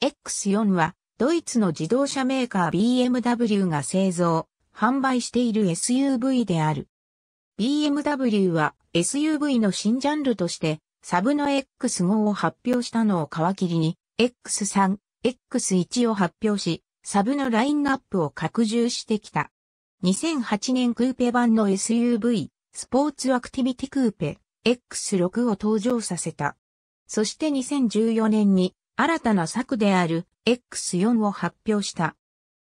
X4 は、ドイツの自動車メーカー BMW が製造、販売している SUV である。BMW は SUV の新ジャンルとして、サブの X5 を発表したのを皮切りに、X3、X1 を発表し、サブのラインナップを拡充してきた。2008年クーペ版の SUV、スポーツアクティビティクーペ、X6 を登場させた。そして2014年に新たな策である X4 を発表した。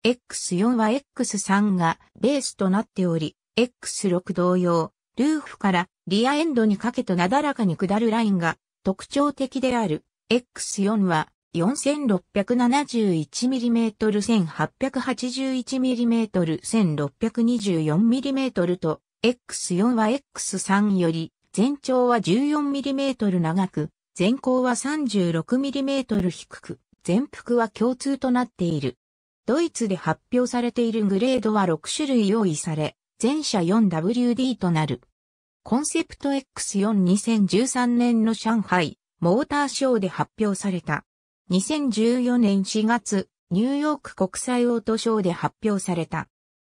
X4 は X3 がベースとなっており、X6 同様、ルーフからリアエンドにかけてなだらかに下るラインが特徴的である。X4 は 4671mm1881mm1624mm と X4 は X3 より全長は 14mm 長く前高は 36mm 低く、全幅は共通となっている。ドイツで発表されているグレードは6種類用意され、全車 4WD となる。コンセプト X42013 年の上海、モーターショーで発表された。2014年4月、ニューヨーク国際オートショーで発表された。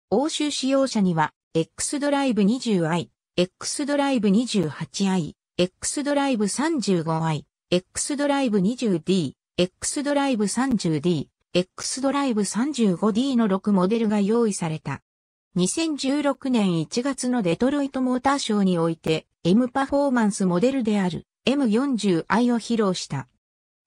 欧州使用者には、X ドライブ 20i、X ドライブ 28i、X ドライブ 35i、X ドライブ 20D、X ドライブ 30D、X ドライブ 35D の6モデルが用意された。2016年1月のデトロイトモーターショーにおいて M パフォーマンスモデルである M40i を披露した。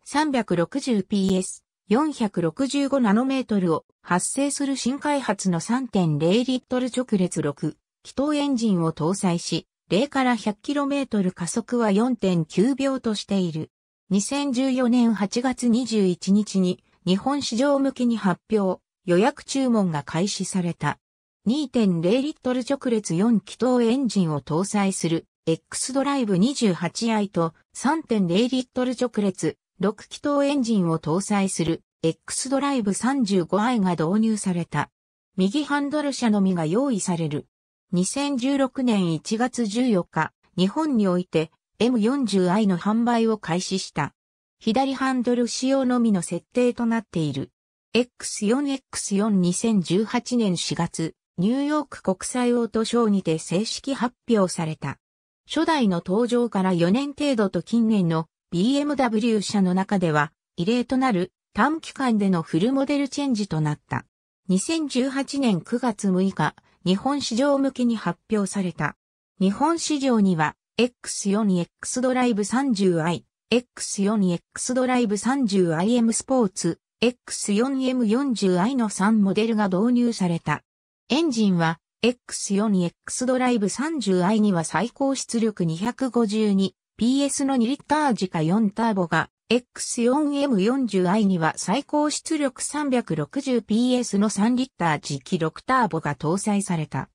360PS、465ナノメートルを発生する新開発の3.0リットル直列6気筒エンジンを搭載し、0から 100km 加速は4.9秒としている。2014年8月21日に日本市場向けに発表、予約注文が開始された。2.0リットル直列4気筒エンジンを搭載する X ドライブ 28i と3.0リットル直列6気筒エンジンを搭載する X ドライブ 35i が導入された。右ハンドル車のみが用意される2016年1月14日、日本において M40i の販売を開始した。左ハンドル仕様のみの設定となっている。X4X42018 年4月、ニューヨーク国際オートショーにて正式発表された。初代の登場から4年程度と近年の BMW 社の中では異例となる短期間でのフルモデルチェンジとなった。2018年9月6日、日本市場向けに発表された。日本市場には X4X ドライブ 30i、X4X ドライブ 30im スポーツ、X4M40i の3モデルが導入された。エンジンは X4X ドライブ 30i には最高出力 252PS の2リッター時か4ターボが X4M40i には最高出力 360PS の3リッター磁気6ターボが搭載された。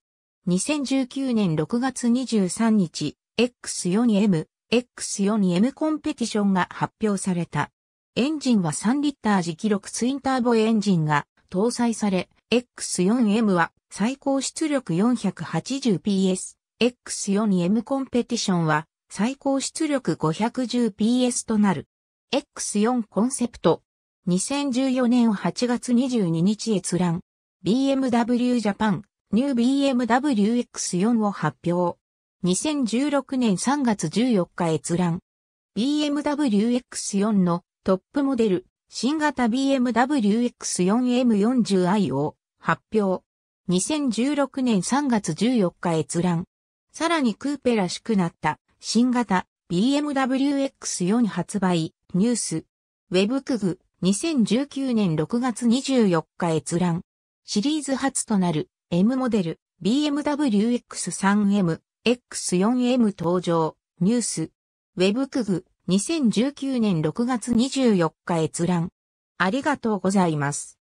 2019年6月23日、X4M、X4M コンペティションが発表された。エンジンは3リッター磁気6ツインターボエンジンが搭載され、X4M は最高出力 480PS、X4M コンペティションは最高出力 510PS となる。X4 コンセプト。2014年8月22日閲覧。BMW ジャパン、ニュー BMW X4 を発表。2016年3月14日閲覧。BMW X4 のトップモデル、新型 BMW X4M40i を発表。2016年3月14日閲覧。さらにクーペらしくなった新型 BMW X4 発売。ニュース、ウェブクグ、2019年6月24日閲覧。シリーズ初となる M モデル BMW X3M、X4M 登場、ニュース。ウェブクグ、2019年6月24日閲覧。ありがとうございます。